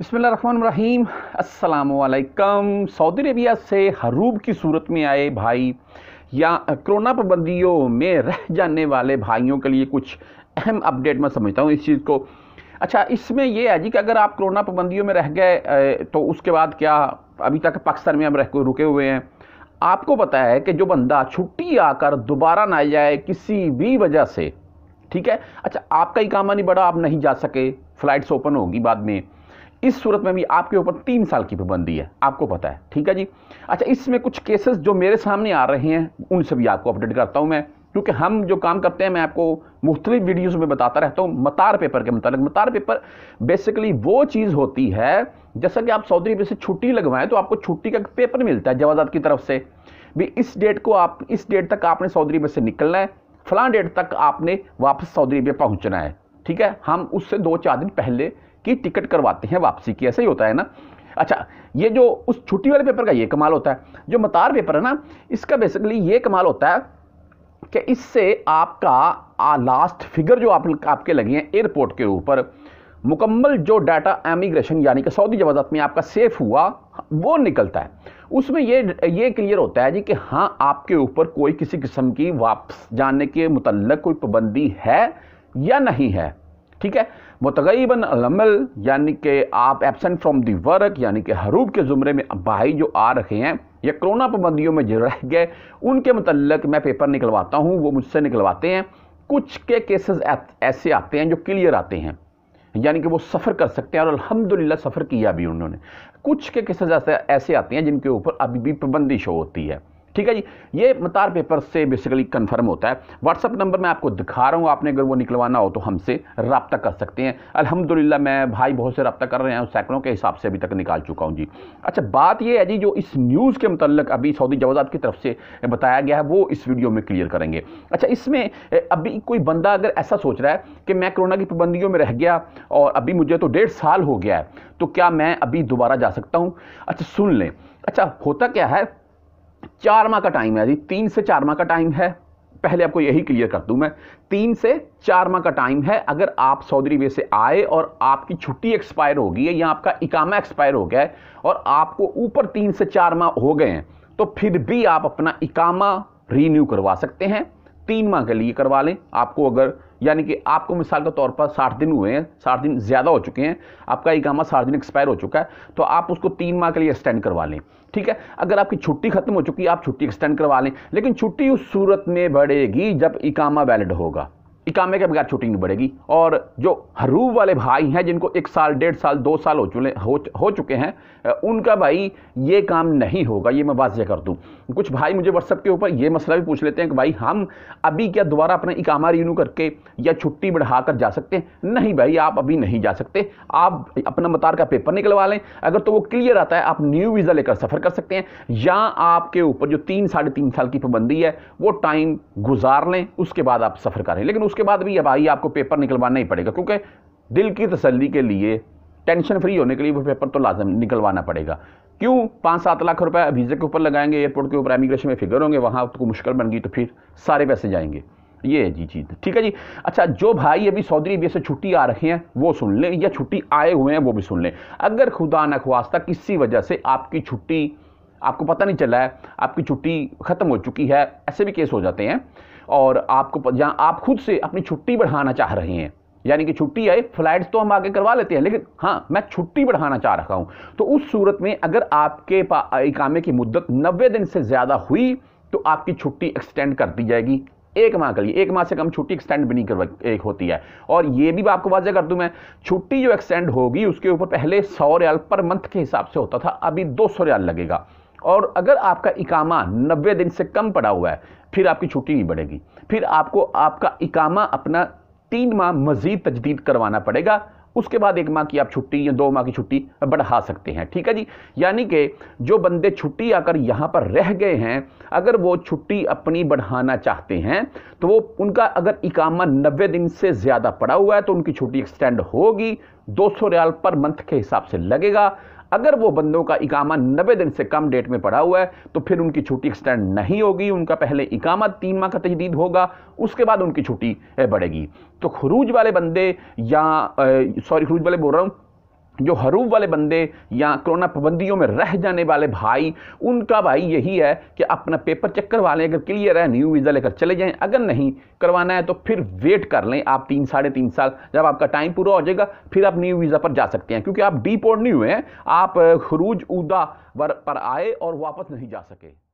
बसमीम अल्लाम Saudi Arabia से हरूब की सूरत में आए भाई या कोरोना पाबंदियों में रह जाने वाले भाइयों के लिए कुछ अहम अपडेट मैं समझता हूँ इस चीज़ को अच्छा इसमें यह है जी कि अगर आप कोरोना पाबंदियों में रह गए तो उसके बाद क्या अभी तक पाकिस्तान में हम रह रुके हुए हैं आपको पता है कि जो बंदा छुट्टी आकर दोबारा ना जाए किसी भी वजह से ठीक है अच्छा आपका ही कामा नहीं बढ़ा आप नहीं जा सके फ़्लाइट्स ओपन होगी बाद में इस सूरत में भी आपके ऊपर तीन साल की पाबंदी है आपको पता है ठीक है जी अच्छा इसमें कुछ केसेस जो मेरे सामने आ रहे हैं उनसे भी आपको अपडेट करता हूँ मैं क्योंकि हम जो काम करते हैं मैं आपको मुख्तलिफ वीडियोज़ में बताता रहता हूँ मतार पेपर के मतलब मतार पेपर बेसिकली वो चीज़ होती है जैसा कि आप सऊदी अरब से छुट्टी लगवाएं तो आपको छुट्टी का पेपर मिलता है जवाजात की तरफ से भी इस डेट को आप इस डेट तक आपने सऊदी अरब से निकलना है फला डेट तक आपने वापस सऊदी अरब पहुँचना है ठीक है हम उससे दो चार दिन पहले कि टिकट करवाते हैं वापसी की ऐसा ही होता है ना अच्छा ये जो उस छुट्टी वाले पेपर का ये कमाल होता है जो मतार पेपर है ना इसका बेसिकली ये कमाल होता है कि इससे आपका आ, लास्ट फिगर जो आप, आपके लगे हैं एयरपोर्ट के ऊपर मुकम्मल जो डाटा एमिग्रेशन यानी कि सऊदी जवाजात में आपका सेफ हुआ वो निकलता है उसमें ये ये क्लियर होता है जी कि हाँ आपके ऊपर कोई किसी किस्म की वापस जाने के मुतल कोई पाबंदी है या नहीं है ठीक है मतगैबन अलमल यानी कि आप एबसेंट फ्रॉम दी वर्क यानी कि हरूब के ज़ुमरे में भाई जो आ रखे हैं या कोरोना पाबंदियों में जो रह गए उनके मतलब मैं पेपर निकलवाता हूँ वो मुझसे निकलवाते हैं कुछ के केसेस ऐसे आते हैं जो क्लियर आते हैं यानी कि वो सफ़र कर सकते हैं और अल्हम्दुलिल्लाह सफ़र किया भी उन्होंने कुछ के केसेस ऐसे ऐसे आते हैं जिनके ऊपर अभी भी पाबंदी शो होती है ठीक है जी ये मतार पेपर से बेसिकली कंफर्म होता है व्हाट्सअप नंबर मैं आपको दिखा रहा हूँ आपने अगर वो निकलवाना हो तो हमसे रबता कर सकते हैं अलहमदिल्ला मैं भाई बहुत से रबता कर रहे हैं सैकड़ों के हिसाब से अभी तक निकाल चुका हूँ जी अच्छा बात यह है जी जो इस न्यूज़ के मतलब अभी सऊदी जवाजात की तरफ से बताया गया है वो इस वीडियो में क्लियर करेंगे अच्छा इसमें अभी कोई बंदा अगर ऐसा सोच रहा है कि मैं कोरोना की पाबंदियों में रह गया और अभी मुझे तो डेढ़ साल हो गया है तो क्या मैं अभी दोबारा जा सकता हूँ अच्छा सुन लें अच्छा होता क्या है चार माह का टाइम है जी तीन से चार माह का टाइम है पहले आपको यही क्लियर कर दूं मैं तीन से चार माह का टाइम है अगर आप सऊदी अरबिया से आए और आपकी छुट्टी एक्सपायर होगी है या आपका इकामा एक्सपायर हो गया है और आपको ऊपर तीन से चार माह हो गए हैं तो फिर भी आप अपना इकामा रीन्यू करवा सकते हैं तीन माह के लिए करवा लें आपको अगर यानी कि आपको मिसाल के तौर पर साठ दिन हुए हैं साठ दिन ज़्यादा हो चुके हैं आपका ई गामा साठ दिन एक्सपायर हो चुका है तो आप उसको तीन माह के लिए एक्सटेंड करवा लें ठीक है अगर आपकी छुट्टी खत्म हो चुकी है आप छुट्टी एक्सटेंड करवा लें लेकिन छुट्टी उस सूरत में बढ़ेगी जब इकामा वैलिड होगा इकामे के बगैर छुट्टी नहीं बढ़ेगी और जो हरूब वाले भाई हैं जिनको एक साल डेढ़ साल दो साल हो चुके हो, हो चुके हैं उनका भाई ये काम नहीं होगा ये मैं वाजह कर दूँ कुछ भाई मुझे व्हाट्सअप के ऊपर ये मसला भी पूछ लेते हैं कि भाई हम अभी क्या दोबारा अपना इकामा रिन्यू करके या छुट्टी बढ़ा कर जा सकते हैं नहीं भाई आप अभी नहीं जा सकते आप अपना मतार का पेपर निकलवा लें अगर तो वो क्लियर आता है आप न्यू वीज़ा लेकर सफ़र कर सकते हैं या आपके ऊपर जो तीन साढ़े तीन साल की पाबंदी है वो टाइम गुजार लें उसके बाद आप सफ़र करें लेकिन उस उसके बाद भी अब आई आपको पेपर निकलवाना ही पड़ेगा क्योंकि दिल की तसल्ली के लिए टेंशन फ्री होने के लिए वो पेपर तो लाजम निकलवाना पड़ेगा क्यों पाँच सात लाख रुपए वीज़े के ऊपर लगाएंगे एयरपोर्ट के ऊपर इमिग्रेशन में फिगर होंगे वहाँ आपको तो मुश्किल बन गई तो फिर सारे पैसे जाएंगे ये है जी चीज़ ठीक है जी अच्छा जो भाई अभी सऊदी अरबिया से छुट्टी आ रहे हैं वो सुन लें या छुट्टी आए हुए हैं वो भी सुन लें अगर खुदा न किसी वजह से आपकी छुट्टी आपको पता नहीं चला है आपकी छुट्टी ख़त्म हो चुकी है ऐसे भी केस हो जाते हैं और आपको जहाँ आप खुद से अपनी छुट्टी बढ़ाना चाह रहे हैं यानी कि छुट्टी आई फ्लाइट्स तो हम आगे करवा लेते हैं लेकिन हाँ मैं छुट्टी बढ़ाना चाह रहा हूँ तो उस सूरत में अगर आपके इकामे की मुद्दत नब्बे दिन से ज़्यादा हुई तो आपकी छुट्टी एक्सटेंड कर दी जाएगी एक माह के लिए एक माह से कम छुट्टी एक्सटेंड भी नहीं करवा एक होती है और ये भी आपको वाजह कर दूँ मैं छुट्टी जो एक्सटेंड होगी उसके ऊपर पहले सौ रियाल पर मंथ के हिसाब से होता था अभी दो सौ रियाल लगेगा और अगर आपका इकामा नब्बे दिन से कम पड़ा हुआ है फिर आपकी छुट्टी नहीं बढ़ेगी फिर आपको आपका इकामा अपना तीन माह मज़ीद तजदीद करवाना पड़ेगा उसके बाद एक माह की आप छुट्टी या दो माह की छुट्टी बढ़ा सकते हैं ठीक है जी यानी कि जो बंदे छुट्टी आकर यहाँ पर रह गए हैं अगर वो छुट्टी अपनी बढ़ाना चाहते हैं तो वो उनका अगर इकामा नब्बे दिन से ज़्यादा पड़ा हुआ है तो उनकी छुट्टी एक्सटेंड होगी दो सौ रियाल पर मंथ के हिसाब से लगेगा अगर वो बंदों का इकामा नब्बे दिन से कम डेट में पड़ा हुआ है तो फिर उनकी छुट्टी एक्सटेंड नहीं होगी उनका पहले इकामा तीन माह का तजदीद होगा उसके बाद उनकी छुट्टी बढ़ेगी तो खरूज वाले बंदे या सॉरी खरूज वाले बोल रहा हूँ जो हरूब वाले बंदे या कोरोना पाबंदियों में रह जाने वाले भाई उनका भाई यही है कि अपना पेपर चेक करवा लें अगर क्लियर है न्यू वीज़ा लेकर चले जाएं अगर नहीं करवाना है तो फिर वेट कर लें आप तीन साढ़े तीन साल जब आपका टाइम पूरा हो जाएगा फिर आप न्यू वीज़ा पर जा सकते हैं क्योंकि आप डीपोर्ट नहीं हुए हैं आप खरूज उदा पर आए और वापस नहीं जा सके